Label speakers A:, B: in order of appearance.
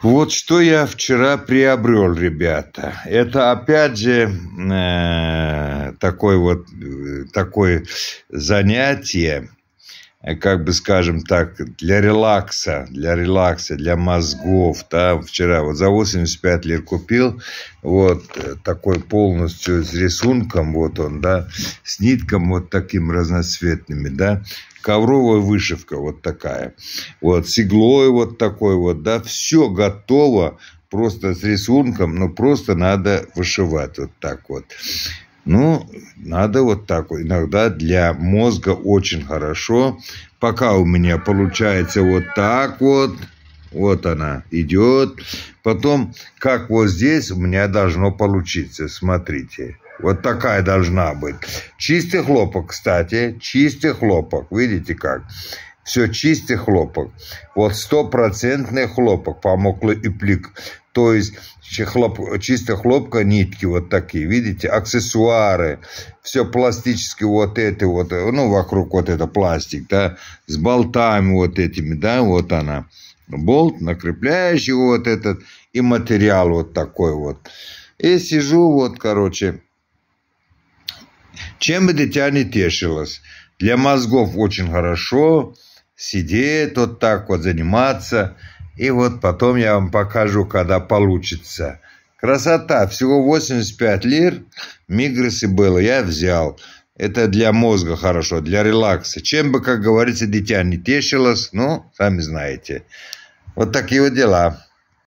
A: Вот что я вчера приобрел, ребята. Это опять же э, такой вот э, такое занятие, э, как бы скажем так, для релакса, для релакса, для мозгов. Да? Вчера вот за 85 лир купил, вот э, такой полностью с рисунком, вот он, да, с нитком вот таким разноцветными, да ковровая вышивка вот такая, вот седло вот такой вот, да, все готово просто с рисунком, но просто надо вышивать вот так вот. Ну, надо вот так. вот. Иногда для мозга очень хорошо. Пока у меня получается вот так вот. Вот она идет. Потом, как вот здесь, у меня должно получиться. Смотрите. Вот такая должна быть. Чистый хлопок, кстати. Чистый хлопок. Видите как? Все чистый хлопок. Вот стопроцентный хлопок. Помоклый и плик. То есть хлоп, чисто хлопка, нитки вот такие, видите, аксессуары, все пластические вот эти вот, ну, вокруг вот это пластик, да, с болтами вот этими, да, вот она, болт, накрепляющий вот этот, и материал вот такой вот. И сижу вот, короче, чем бы дитя не тешилось, для мозгов очень хорошо сидеть вот так вот заниматься, и вот потом я вам покажу, когда получится. Красота, всего 85 лир, мигрысы было, я взял. Это для мозга хорошо, для релакса. Чем бы, как говорится, дитя не тешилось, ну, сами знаете. Вот такие вот дела.